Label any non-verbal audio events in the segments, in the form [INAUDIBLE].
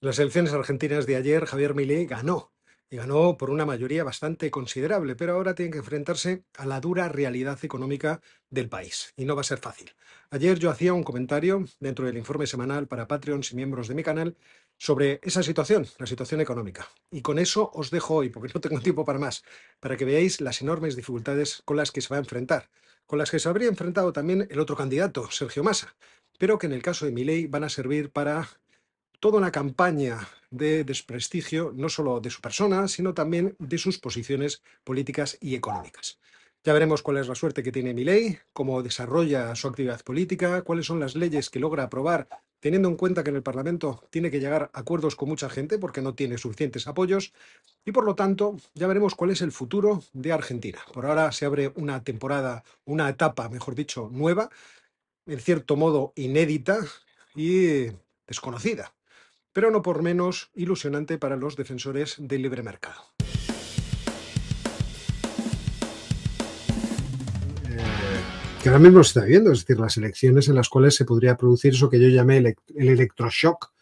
las elecciones argentinas de ayer, Javier Milei ganó. Y ganó por una mayoría bastante considerable, pero ahora tiene que enfrentarse a la dura realidad económica del país. Y no va a ser fácil. Ayer yo hacía un comentario dentro del informe semanal para Patreons y miembros de mi canal sobre esa situación, la situación económica. Y con eso os dejo hoy, porque no tengo tiempo para más, para que veáis las enormes dificultades con las que se va a enfrentar, con las que se habría enfrentado también el otro candidato, Sergio Massa, pero que en el caso de Milei van a servir para toda una campaña de desprestigio, no solo de su persona, sino también de sus posiciones políticas y económicas. Ya veremos cuál es la suerte que tiene Miley, cómo desarrolla su actividad política, cuáles son las leyes que logra aprobar, teniendo en cuenta que en el Parlamento tiene que llegar a acuerdos con mucha gente porque no tiene suficientes apoyos, y por lo tanto ya veremos cuál es el futuro de Argentina. Por ahora se abre una temporada, una etapa, mejor dicho, nueva, en cierto modo inédita y desconocida pero no por menos ilusionante para los defensores del libre mercado. Eh, que ahora mismo se está viendo, es decir, las elecciones en las cuales se podría producir eso que yo llamé el, electroshock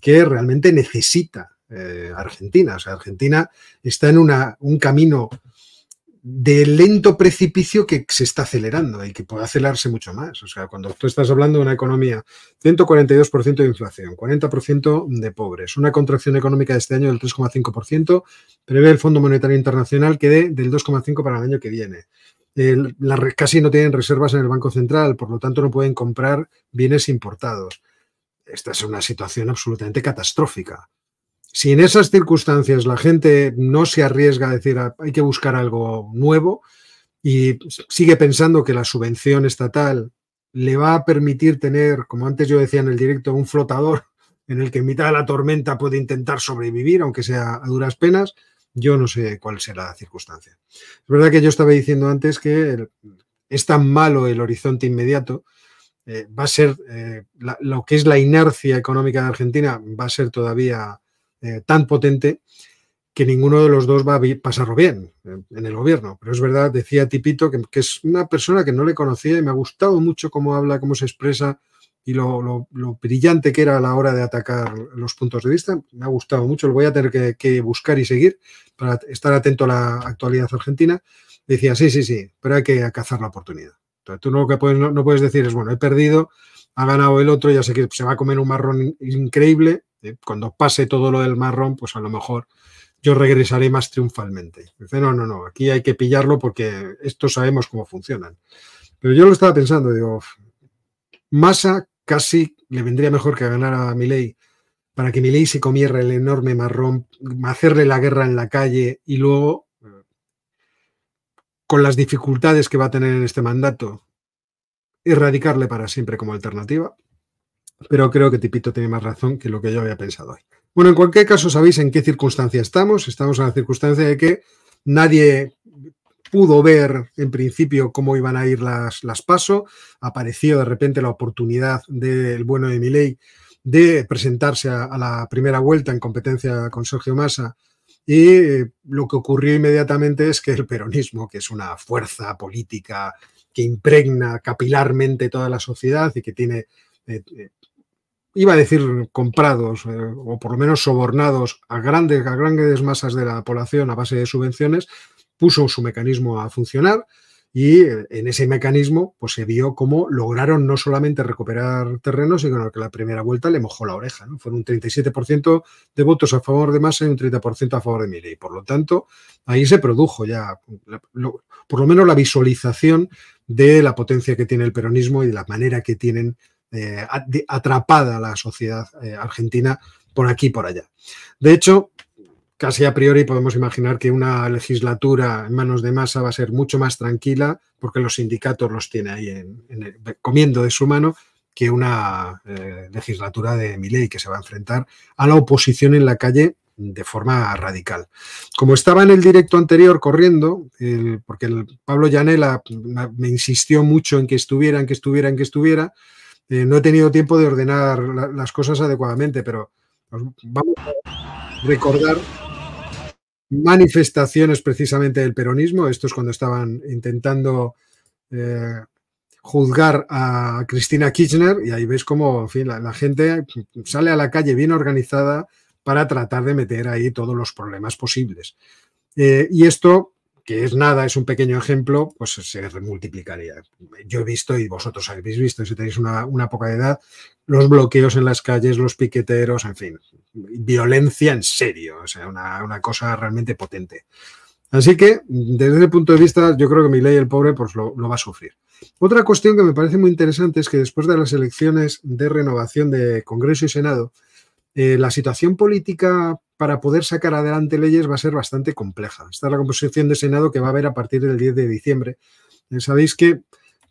que realmente necesita eh, Argentina. O sea, Argentina está en una, un camino de lento precipicio que se está acelerando y que puede acelerarse mucho más. O sea, cuando tú estás hablando de una economía 142% de inflación, 40% de pobres, una contracción económica de este año del 3,5%, prevé el Fondo Monetario Internacional que dé del 2,5 para el año que viene. casi no tienen reservas en el Banco Central, por lo tanto no pueden comprar bienes importados. Esta es una situación absolutamente catastrófica si en esas circunstancias la gente no se arriesga a decir ah, hay que buscar algo nuevo y sigue pensando que la subvención estatal le va a permitir tener, como antes yo decía en el directo, un flotador en el que en mitad de la tormenta puede intentar sobrevivir, aunque sea a duras penas, yo no sé cuál será la circunstancia. Es verdad que yo estaba diciendo antes que es tan malo el horizonte inmediato, eh, va a ser, eh, lo que es la inercia económica de Argentina va a ser todavía eh, tan potente que ninguno de los dos va a pasarlo bien eh, en el gobierno. Pero es verdad, decía Tipito, que, es una persona que no le conocía y me ha gustado mucho cómo habla, cómo se expresa y lo, brillante que era a la hora de atacar los puntos de vista. Me ha gustado mucho, lo voy a tener que, buscar y seguir para estar atento a la actualidad argentina. Decía, sí, sí, sí, pero hay que cazar la oportunidad. tú no, puedes, no, no puedes decir es, bueno, he perdido, ha ganado el otro, ya sé que se va a comer un marrón increíble, eh, cuando pase todo lo del marrón, pues a lo mejor yo regresaré más triunfalmente. Dice, no, no, no, aquí hay que pillarlo porque esto sabemos cómo funcionan. Pero yo lo estaba pensando, digo, Massa casi le vendría mejor que ganar a Milei para que Milei se comiera el enorme marrón, hacerle la guerra en la calle y luego, eh, con las dificultades que va a tener en este mandato, erradicarle para siempre como alternativa pero creo que Tipito tiene más razón que lo que yo había pensado hoy. Bueno, en cualquier caso, sabéis en qué circunstancia estamos. Estamos en la circunstancia de que nadie pudo ver en principio cómo iban a ir las, las paso. Apareció de repente la oportunidad del bueno de Milei de presentarse a, la primera vuelta en competencia con Sergio Massa. Y eh, lo que ocurrió inmediatamente es que el peronismo, que es una fuerza política que impregna capilarmente toda la sociedad y que tiene eh, eh, iba a decir comprados eh, o por lo menos sobornados a grandes, a grandes masas de la población a base de subvenciones, puso su mecanismo a funcionar y eh, en ese mecanismo pues se vio cómo lograron no solamente recuperar terrenos, sino que la primera vuelta le mojó la oreja. Fueron un 37% de votos a favor de Massa y un 30% a favor de Milei. Por lo tanto, ahí se produjo ya, por lo menos la visualización de la potencia que tiene el peronismo y de la manera que tienen eh, atrapada la sociedad eh, argentina por aquí y por allá. De hecho, casi a priori podemos imaginar que una legislatura en manos de masa va a ser mucho más tranquila porque los sindicatos los tiene ahí en, comiendo de su mano que una eh, legislatura de Miley que se va a enfrentar a la oposición en la calle de forma radical. Como estaba en el directo anterior corriendo, porque el Pablo Llanela me insistió mucho en que estuvieran, que estuvieran, que estuviera, eh, no he tenido tiempo de ordenar las cosas adecuadamente, pero vamos a recordar manifestaciones precisamente del peronismo. Esto es cuando estaban intentando eh, juzgar a Cristina Kirchner y ahí ves cómo, la, gente sale a la calle bien organizada para tratar de meter ahí todos los problemas posibles. Eh, y esto que es nada, es un pequeño ejemplo, pues se multiplicaría. Yo he visto, y vosotros habéis visto, si tenéis una, una poca edad, los bloqueos en las calles, los piqueteros, en fin, violencia en serio, o sea, una, cosa realmente potente. Así que, desde el punto de vista, yo creo que mi ley, el pobre, pues lo, lo, va a sufrir. Otra cuestión que me parece muy interesante es que después de las elecciones de renovación de Congreso y Senado, eh, la situación política para poder sacar adelante leyes va a ser bastante compleja. Está la composición de Senado que va a haber a partir del 10 de diciembre. Eh, sabéis que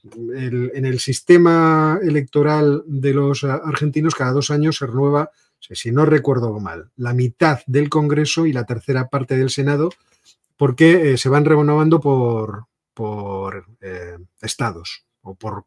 mm, en el sistema electoral de los ah, argentinos cada dos años se renueva, si no recuerdo mal, la mitad del Congreso y la tercera parte del Senado, porque eh, se van renovando por, por estados o por,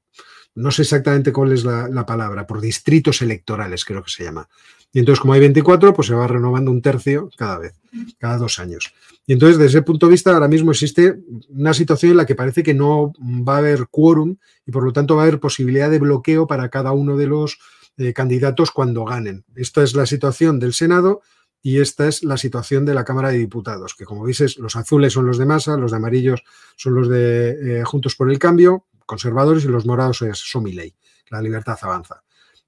no sé exactamente cuál es la, la palabra, por distritos electorales creo que se llama. Y entonces, como hay 24, pues se va renovando un tercio cada vez, cada dos años. Y entonces, desde ese punto de vista, ahora mismo existe una situación en la que parece que no va a haber quórum y por lo tanto va a haber posibilidad de bloqueo para cada uno de los eh, candidatos cuando ganen. Esta es la situación del Senado y esta es la situación de la Cámara de Diputados, que como veis, los azules son los de masa, los de amarillos son los de eh, Juntos por el Cambio, conservadores y los morados son mi ley la libertad avanza.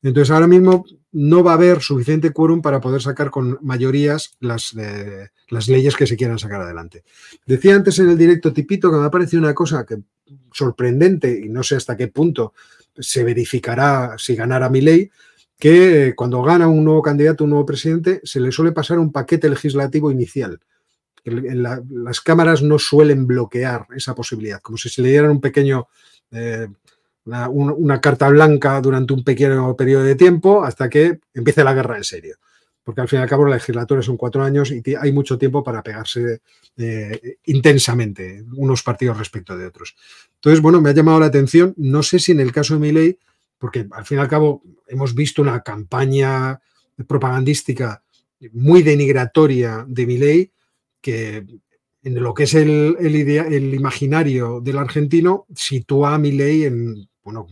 Entonces, ahora mismo no va a haber suficiente quórum para poder sacar con mayorías las, las leyes que se quieran sacar adelante. Decía antes en el directo Tipito que me ha parecido una cosa que, sorprendente y no sé hasta qué punto se verificará si ganara mi ley, que cuando gana un nuevo candidato, un nuevo presidente, se le suele pasar un paquete legislativo inicial. las cámaras no suelen bloquear esa posibilidad, como si se le dieran un pequeño eh, una, carta blanca durante un pequeño periodo de tiempo hasta que empiece la guerra en serio. Porque al fin y al cabo la legislatura son cuatro años y hay mucho tiempo para pegarse eh, intensamente unos partidos respecto de otros. Entonces, bueno, me ha llamado la atención, no sé si en el caso de ley porque al fin y al cabo hemos visto una campaña propagandística muy denigratoria de ley que en lo que es el, el imaginario del argentino, sitúa a Milei en, bueno,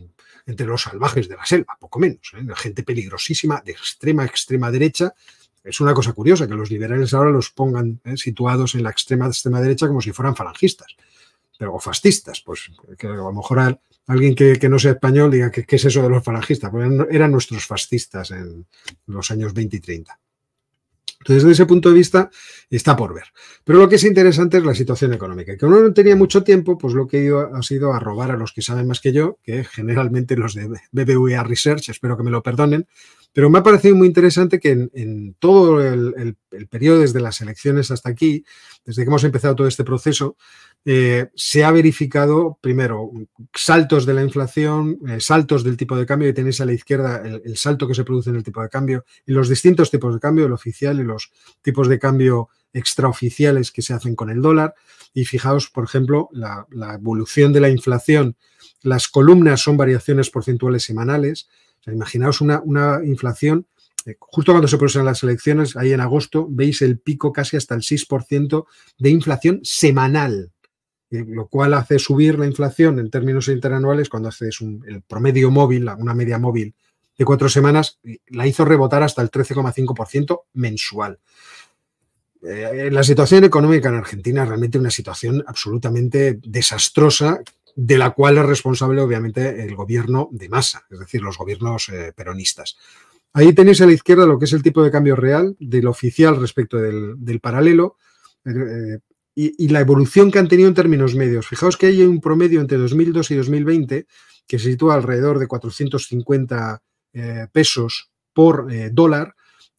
entre los salvajes de la selva, poco menos, ¿eh? gente peligrosísima, de extrema, extrema derecha. Es una cosa curiosa que los liberales ahora los pongan ¿eh? situados en la extrema, extrema derecha como si fueran falangistas pero, o fascistas. Pues a lo mejor alguien que, no sea español diga que qué es eso de los falangistas, pues eran nuestros fascistas en los años 20 y 30. Entonces, desde ese punto de vista, está por ver. Pero lo que es interesante es la situación económica. Que uno no tenía mucho tiempo, pues lo que he ido ha sido a robar a los que saben más que yo, que generalmente los de BBVA Research, espero que me lo perdonen, pero me ha parecido muy interesante que en, todo el, periodo, desde las elecciones hasta aquí, desde que hemos empezado todo este proceso, eh, se ha verificado, primero, saltos de la inflación, eh, saltos del tipo de cambio, y tenéis a la izquierda el, salto que se produce en el tipo de cambio, y los distintos tipos de cambio, el oficial y los tipos de cambio extraoficiales que se hacen con el dólar. Y fijaos, por ejemplo, la evolución de la inflación. Las columnas son variaciones porcentuales semanales imaginaos una, inflación, eh, justo cuando se producen las elecciones, ahí en agosto, veis el pico casi hasta el 6% de inflación semanal, eh, lo cual hace subir la inflación en términos interanuales cuando haces un, el promedio móvil, una media móvil de cuatro semanas, eh, la hizo rebotar hasta el 13,5% mensual. la situación económica en Argentina es realmente una situación absolutamente desastrosa de la cual es responsable obviamente el gobierno de masa, es decir, los gobiernos eh, peronistas. Ahí tenéis a la izquierda lo que es el tipo de cambio real del oficial respecto del, paralelo eh, eh, y, la evolución que han tenido en términos medios. Fijaos que hay un promedio entre 2002 y 2020 que se sitúa alrededor de 450 pesos por dólar,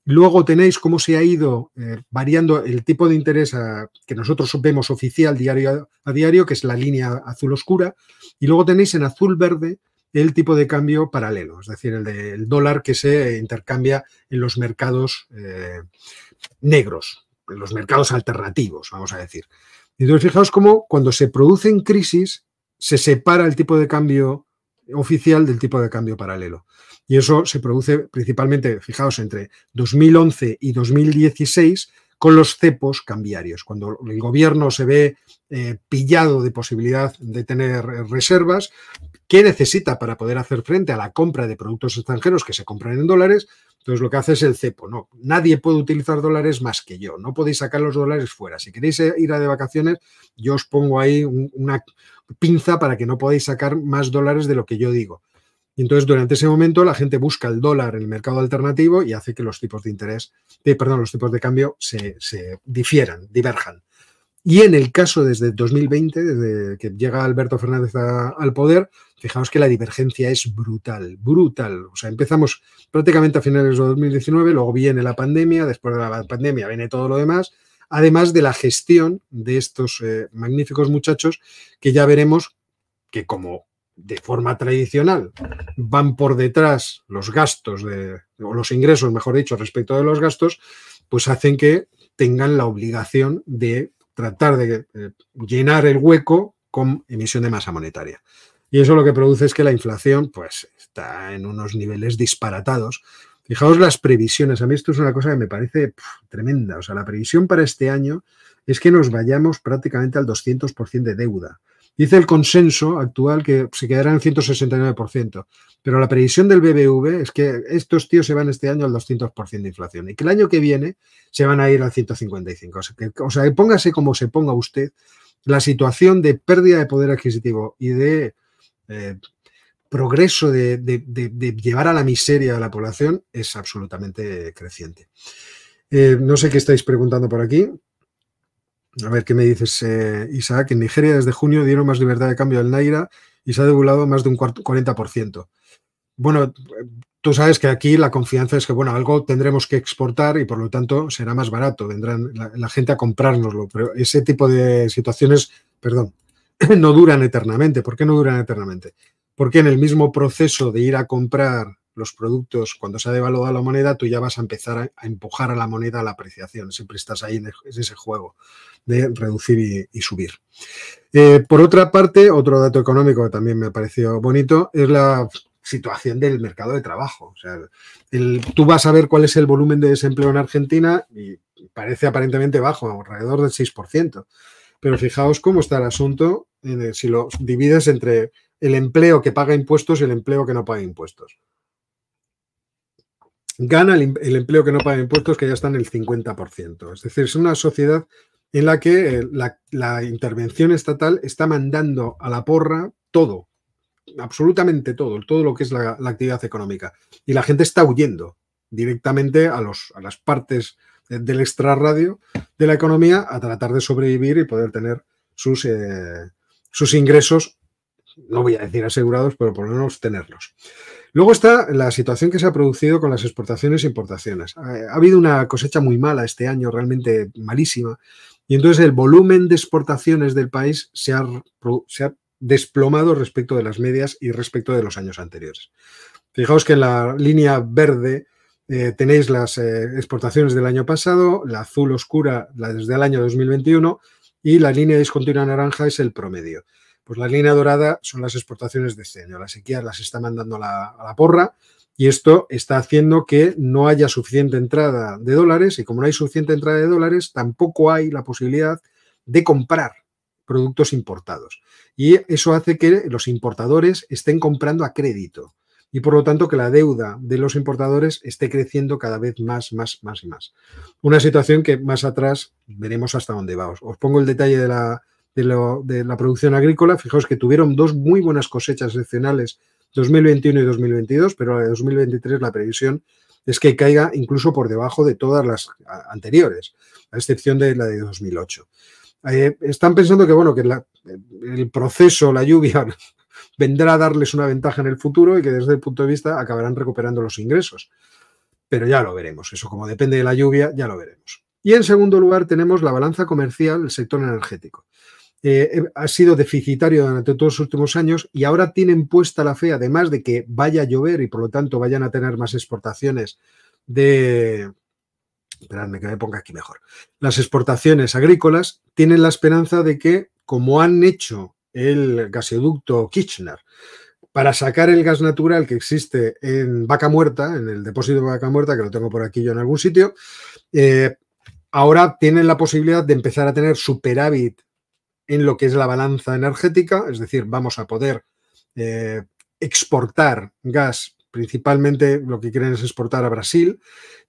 Luego tenéis cómo se ha ido eh, variando el tipo de interés ah, que nosotros vemos oficial diario a, diario, que es la línea azul oscura, y luego tenéis en azul verde el tipo de cambio paralelo, es decir, el dólar que se intercambia en los mercados eh, negros, en los mercados alternativos, vamos a decir. Entonces, fijaos cómo cuando se producen crisis se separa el tipo de cambio oficial del tipo de cambio paralelo. Y eso se produce principalmente, fijaos, entre 2011 y 2016 con los cepos cambiarios, cuando el gobierno se ve eh, pillado de posibilidad de tener reservas, ¿Qué necesita para poder hacer frente a la compra de productos extranjeros que se compran en dólares, entonces lo que hace es el cepo, no, nadie puede utilizar dólares más que yo, no podéis sacar los dólares fuera. Si queréis eh, ir a de vacaciones, yo os pongo ahí una pinza para que no podáis sacar más dólares de lo que yo digo. Y entonces durante ese momento la gente busca el dólar en el mercado alternativo y hace que los tipos de interés, eh, perdón, los tipos de cambio se, se difieran, diverjan. Y en el caso desde 2020, desde que llega Alberto Fernández al poder, fijaos que la divergencia es brutal, brutal. O sea, empezamos prácticamente a finales de 2019, luego viene la pandemia, después de la pandemia viene todo lo demás, además de la gestión de estos eh, magníficos muchachos que ya veremos que como de forma tradicional van por detrás los gastos de, o los ingresos, mejor dicho, respecto de los gastos, pues hacen que tengan la obligación de tratar de eh, llenar el hueco con emisión de masa monetaria. Y eso lo que produce es que la inflación pues, está en unos niveles disparatados. Fijaos las previsiones. A mí esto es una cosa que me parece tremenda. O sea, la previsión para este año es que nos vayamos prácticamente al 200% de deuda. Dice el consenso actual que se quedará en 169%, pero la previsión del BBV es que estos tíos se van este año al 200% de inflación y que el año que viene se van a ir al 155%. O sea, que, póngase como se ponga usted la situación de pérdida de poder adquisitivo y de eh, progreso de, llevar a la miseria a la población es absolutamente creciente. Eh, no sé qué estáis preguntando por aquí. A ver, ¿qué me dices, eh, Isaac? En Nigeria desde junio dieron más libertad de cambio al Naira y se ha devaluado más de un 40%. Bueno, tú sabes que aquí la confianza es que, bueno, algo tendremos que exportar y por lo tanto será más barato, vendrán la, la gente a comprárnoslo, pero ese tipo de situaciones, perdón, [CLEARS THROAT] no duran eternamente. ¿Por qué no duran eternamente? Porque en el mismo proceso de ir a comprar los productos, cuando se ha devaluado la moneda, tú ya vas a empezar a, empujar a la moneda a la apreciación. Siempre estás ahí en, e, ese juego de reducir y, subir. Eh, por otra parte, otro dato económico que también me pareció bonito es la situación del mercado de trabajo. O sea, tú vas a ver cuál es el volumen de desempleo en Argentina y parece aparentemente bajo, alrededor del 6%. Pero fijaos cómo está el asunto si lo divides entre el empleo que paga impuestos y el empleo que no paga impuestos gana em-, el, empleo que no paga impuestos, que ya está en el 50%. Es decir, es una sociedad en la que eh, la, intervención estatal está mandando a la porra todo, absolutamente todo, todo lo que es la, actividad económica. Y la gente está huyendo directamente a, los, a las partes eh, del extrarradio de la economía a tratar de sobrevivir y poder tener sus, eh, sus ingresos no voy a decir asegurados, pero por lo menos tenerlos. Luego está la situación que se ha producido con las exportaciones e importaciones. Ha, habido una cosecha muy mala este año, realmente malísima, y entonces el volumen de exportaciones del país se ha, desplomado respecto de las medias y respecto de los años anteriores. Fijaos que en la línea verde eh, tenéis las eh, exportaciones del año pasado, la azul oscura la desde el año 2021 y la línea discontinua naranja es el promedio. Pues la línea dorada son las exportaciones de este La sequía las está mandando a la, a la porra y esto está haciendo que no haya suficiente entrada de dólares y como no hay suficiente entrada de dólares, tampoco hay la posibilidad de comprar productos importados. Y eso hace que los importadores estén comprando a crédito y por lo tanto que la deuda de los importadores esté creciendo cada vez más, más, más y más. Una situación que más atrás veremos hasta dónde va. Os, pongo el detalle de la, de, la producción agrícola, fijaos que tuvieron dos muy buenas cosechas excepcionales 2021 y 2022, pero la de 2023 la previsión es que caiga incluso por debajo de todas las anteriores, a excepción de la de 2008. Eh, están pensando que, bueno, que el proceso, la lluvia, [LAUGHS] vendrá a darles una ventaja en el futuro y que desde el punto de vista acabarán recuperando los ingresos. Pero ya lo veremos, eso como depende de la lluvia, ya lo veremos. Y en segundo lugar tenemos la balanza comercial, el sector energético. Eh, eh, ha sido deficitario durante todos los últimos años y ahora tienen puesta la fe, además de que vaya a llover y por lo tanto vayan a tener más exportaciones de... Esperadme que me ponga aquí mejor. Las exportaciones agrícolas tienen la esperanza de que, como han hecho el gasoducto Kirchner, para sacar el gas natural que existe en Vaca Muerta, en el depósito de Vaca Muerta, que lo tengo por aquí yo en algún sitio, eh, ahora tienen la posibilidad de empezar a tener superávit en lo que es la balanza energética, es decir, vamos a poder eh, exportar gas, principalmente lo que quieren es exportar a Brasil,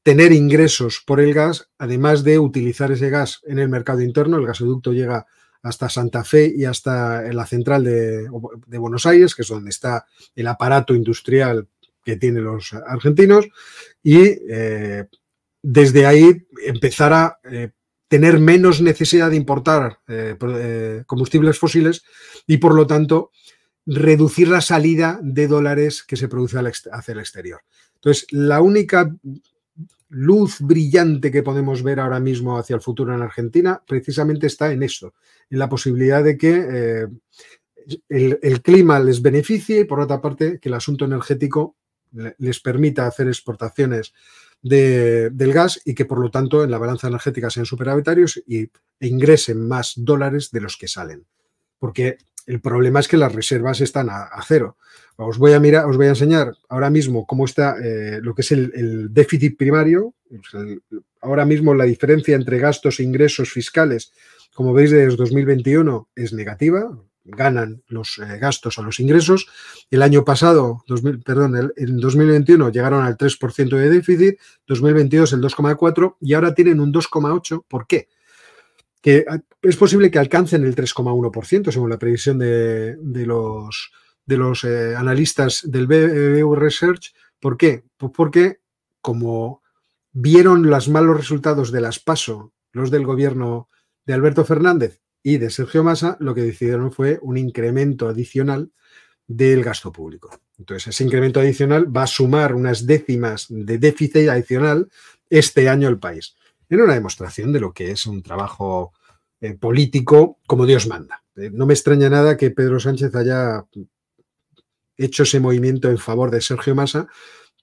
tener ingresos por el gas, además de utilizar ese gas en el mercado interno, el gasoducto llega hasta Santa Fe y hasta la central de, Buenos Aires, que es donde está el aparato industrial que tienen los argentinos, y eh, desde ahí empezar a eh, tener menos necesidad de importar eh, eh, combustibles fósiles y, por lo tanto, reducir la salida de dólares que se produce hacia el exterior. Entonces, la única luz brillante que podemos ver ahora mismo hacia el futuro en Argentina precisamente está en esto, en la posibilidad de que eh, el, el, clima les beneficie y por otra parte que el asunto energético les permita hacer exportaciones del gas y que por lo tanto en la balanza energética sean superavitarios y, e ingresen más dólares de los que salen. Porque el problema es que las reservas están a, cero. Os voy a, mirar, os voy a enseñar ahora mismo cómo está eh, lo que es el, déficit primario. Pues ahora mismo la diferencia entre gastos e ingresos fiscales, como veis desde 2021, es negativa ganan los eh, gastos a los ingresos. El año pasado, 2000, perdón, en 2021 llegaron al 3% de déficit, 2022 el 2,4% y ahora tienen un 2,8%. ¿Por qué? Que ah, es posible que alcancen el 3,1% según la previsión de, los, de los eh, analistas del BBU Research. ¿Por qué? Pues porque como vieron los malos resultados de las PASO, los del gobierno de Alberto Fernández, y de Sergio Massa, lo que decidieron fue un incremento adicional del gasto público. Entonces, ese incremento adicional va a sumar unas décimas de déficit adicional este año el país. En una demostración de lo que es un trabajo eh, político como Dios manda. Eh, no me extraña nada que Pedro Sánchez haya hecho ese movimiento en favor de Sergio Massa,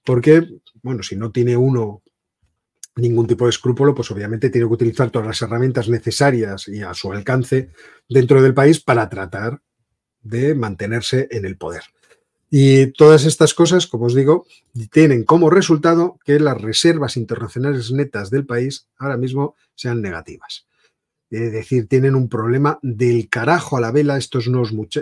porque, bueno, si no tiene uno ningún tipo de escrúpulo, pues obviamente tiene que utilizar todas las herramientas necesarias y a su alcance dentro del país para tratar de mantenerse en el poder. Y todas estas cosas, como os digo, tienen como resultado que las reservas internacionales netas del país ahora mismo sean negativas. Es decir, tienen un problema del carajo a la vela estos,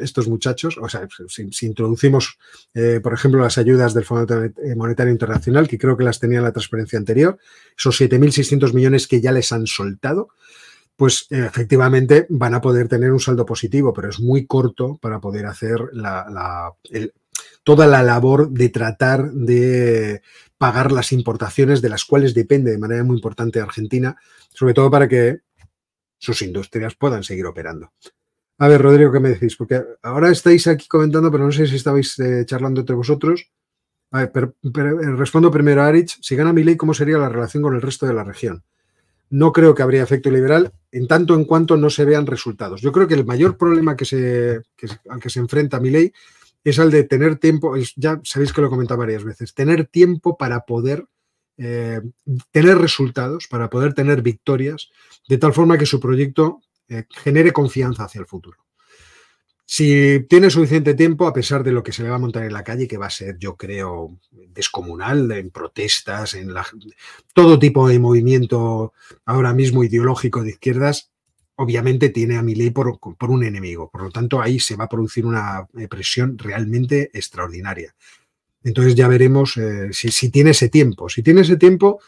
estos muchachos. O sea, si, introducimos, eh, por ejemplo, las ayudas del Fondo eh, Monetario Internacional, que creo que las tenía en la transparencia anterior, esos 7.600 millones que ya les han soltado, pues efectivamente van a poder tener un saldo positivo, pero es muy corto para poder hacer la, toda la labor de tratar de pagar las importaciones de las cuales depende de manera muy importante Argentina, sobre todo para que sus industrias puedan seguir operando. A ver, Rodrigo, ¿qué me decís? Porque ahora estáis aquí comentando, pero no sé si estabais eh, charlando entre vosotros. A ver, eh, respondo primero a Arich. Si gana mi ley, ¿cómo sería la relación con el resto de la región? No creo que habría efecto liberal en tanto en cuanto no se vean resultados. Yo creo que el mayor problema que se, al que se enfrenta mi ley es al de tener tiempo, ya sabéis que lo he comentado varias veces, tener tiempo para poder eh, tener resultados, para poder tener victorias, de tal forma que su proyecto eh, genere confianza hacia el futuro. Si tiene suficiente tiempo, a pesar de lo que se le va a montar en la calle, que va a ser, yo creo, descomunal, en protestas, en todo tipo de movimiento ahora mismo ideológico de izquierdas, obviamente tiene a Milei por un enemigo. Por lo tanto, ahí se va a producir una eh, presión realmente extraordinaria. Entonces ya veremos eh, si, si tiene ese tiempo. Si tiene ese tiempo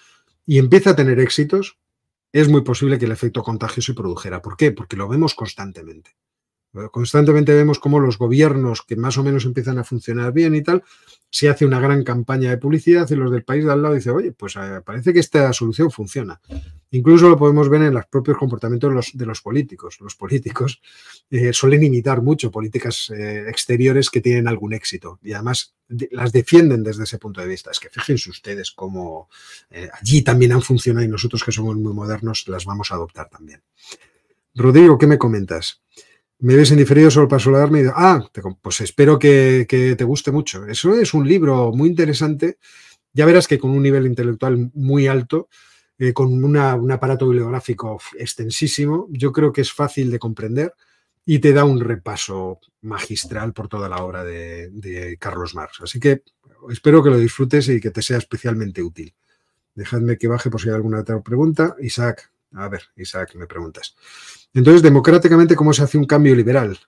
y empieza a tener éxitos, es muy posible que el efecto contagio se produjera. ¿Por qué? Porque lo vemos constantemente. Constantemente vemos cómo los gobiernos que más o menos empiezan a funcionar bien y tal, se hace una gran campaña de publicidad y los del país de al lado dicen, oye, pues eh, parece que esta solución funciona. Incluso lo podemos ver en los propios comportamientos de los, políticos. Los políticos eh, suelen imitar mucho políticas eh, exteriores que tienen algún éxito y además las defienden desde ese punto de vista. Es que fíjense ustedes cómo allí también han funcionado y nosotros que somos muy modernos las vamos a adoptar también. Rodrigo, ¿qué me comentas? me ves indiferido solo para saludarme y digo, ah, pues espero que, te guste mucho. Eso es un libro muy interesante. Ya verás que con un nivel intelectual muy alto, eh, con un aparato bibliográfico extensísimo, yo creo que es fácil de comprender y te da un repaso magistral por toda la obra de, de Carlos Marx. Así que espero que lo disfrutes y que te sea especialmente útil. Dejadme que baje por si hay alguna otra pregunta. Isaac, a ver, Isaac, me preguntas. Entonces, democráticamente, ¿cómo se hace un cambio liberal?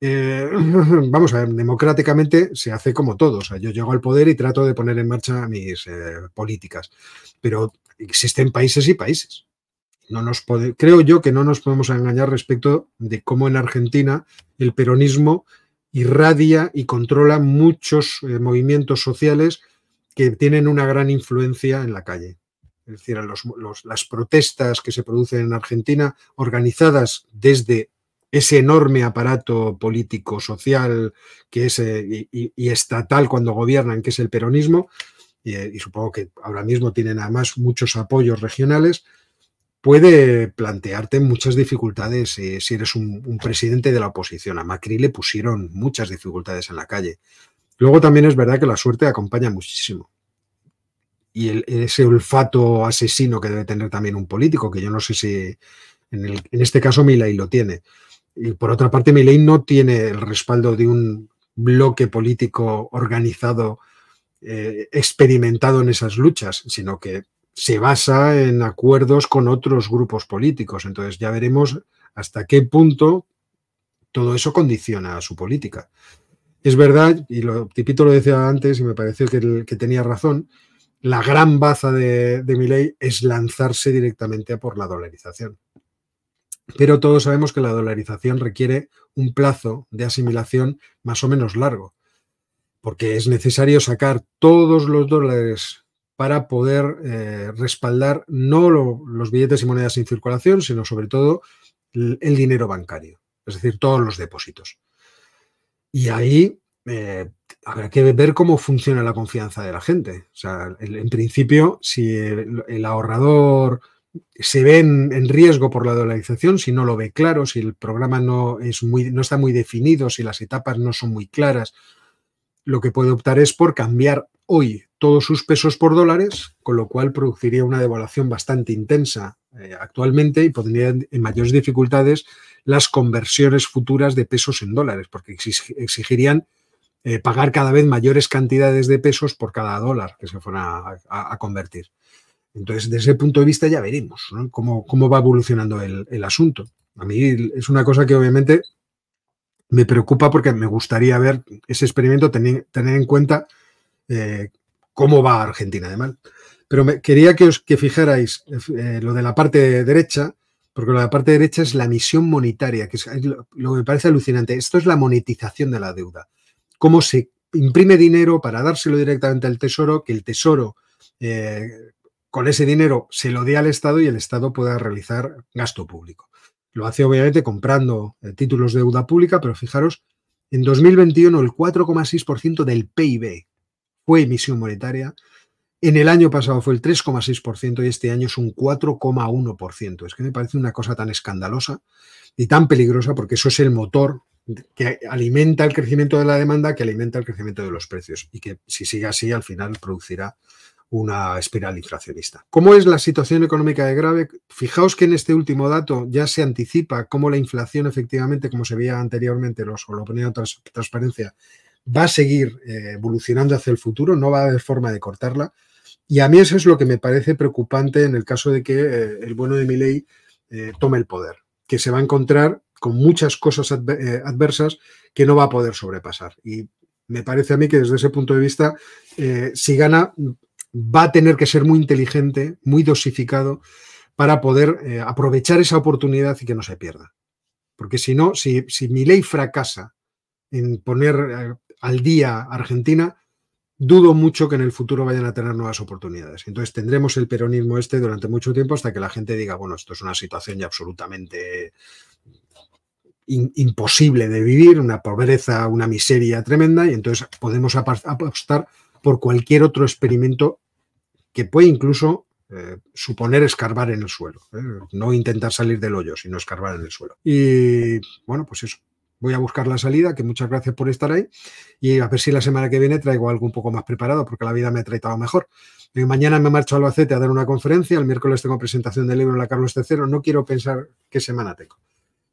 Eh, [LAUGHS] vamos a ver, democráticamente se hace como todo. O sea, yo llego al poder y trato de poner en marcha mis eh, políticas. Pero existen países y países. No nos creo yo que no nos podemos engañar respecto de cómo en Argentina el peronismo irradia y controla muchos eh, movimientos sociales que tienen una gran influencia en la calle es decir, las protestas que se producen en Argentina, organizadas desde ese enorme aparato político, social que es, eh, y, estatal cuando gobiernan, que es el peronismo, eh, y, supongo que ahora mismo tienen además muchos apoyos regionales, puede plantearte muchas dificultades eh, si eres un presidente de la oposición. A Macri le pusieron muchas dificultades en la calle. Luego también es verdad que la suerte acompaña muchísimo y ese olfato asesino que debe tener también un político, que yo no sé si en, este caso Milei lo tiene. Y por otra parte, Milei no tiene el respaldo de un bloque político organizado, eh, experimentado en esas luchas, sino que se basa en acuerdos con otros grupos políticos. Entonces ya veremos hasta qué punto todo eso condiciona a su política. Es verdad, y lo, Tipito lo decía antes y me pareció que, que tenía razón, la gran baza de, de es lanzarse directamente a por la dolarización. Pero todos sabemos que la dolarización requiere un plazo de asimilación más o menos largo, porque es necesario sacar todos los dólares para poder eh, respaldar no los billetes y monedas en circulación, sino sobre todo el dinero bancario, es decir, todos los depósitos. Y ahí eh, habrá que ver cómo funciona la confianza de la gente. O sea, en, principio, si el, ahorrador se ve en, riesgo por la dolarización, si no lo ve claro, si el programa no, es muy, no está muy definido, si las etapas no son muy claras, lo que puede optar es por cambiar hoy todos sus pesos por dólares, con lo cual produciría una devaluación bastante intensa eh, actualmente y pondría en mayores dificultades las conversiones futuras de pesos en dólares, porque exigirían eh, pagar cada vez mayores cantidades de pesos por cada dólar que se fuera a, convertir. Entonces, desde ese punto de vista ya veremos cómo, cómo, va evolucionando el, asunto. A mí es una cosa que obviamente me preocupa porque me gustaría ver ese experimento, tener, en cuenta eh, cómo va Argentina además. Pero me, quería que os que fijarais eh, lo de la parte derecha, porque lo de la parte derecha es la misión monetaria, que es lo que me parece alucinante. Esto es la monetización de la deuda cómo se imprime dinero para dárselo directamente al Tesoro, que el Tesoro eh, con ese dinero se lo dé al Estado y el Estado pueda realizar gasto público. Lo hace obviamente comprando eh, títulos de deuda pública, pero fijaros, en 2021 el 4,6% del PIB fue emisión monetaria. En el año pasado fue el 3,6% y este año es un 4,1%. Es que me parece una cosa tan escandalosa y tan peligrosa porque eso es el motor que alimenta el crecimiento de la demanda, que alimenta el crecimiento de los precios y que si sigue así al final producirá una espiral inflacionista. ¿Cómo es la situación económica de grave? Fijaos que en este último dato ya se anticipa cómo la inflación efectivamente, como se veía anteriormente, los, o lo ponía en transparencia, va a seguir eh, evolucionando hacia el futuro, no va a haber forma de cortarla. Y a mí eso es lo que me parece preocupante en el caso de que eh, el bueno de mi ley eh, tome el poder, que se va a encontrar con muchas cosas eh, adversas que no va a poder sobrepasar. Y me parece a mí que desde ese punto de vista, eh, si gana, va a tener que ser muy inteligente, muy dosificado, para poder eh, aprovechar esa oportunidad y que no se pierda. Porque si no, si, mi ley fracasa en poner al día a Argentina, dudo mucho que en el futuro vayan a tener nuevas oportunidades. Entonces tendremos el peronismo este durante mucho tiempo hasta que la gente diga, bueno, esto es una situación ya absolutamente imposible de vivir, una pobreza, una miseria tremenda, y entonces podemos apostar por cualquier otro experimento que puede incluso eh, suponer escarbar en el suelo, ¿eh? no intentar salir del hoyo, sino escarbar en el suelo. Y bueno, pues eso. Voy a buscar la salida, que muchas gracias por estar ahí y a ver si la semana que viene traigo algo un poco más preparado porque la vida me ha tratado mejor. Eh, mañana me marcho a Albacete a dar una conferencia, el miércoles tengo presentación del libro en la Carlos III, no quiero pensar qué semana tengo.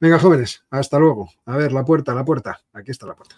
Venga, jóvenes, hasta luego. A ver, la puerta, la puerta. Aquí está la puerta.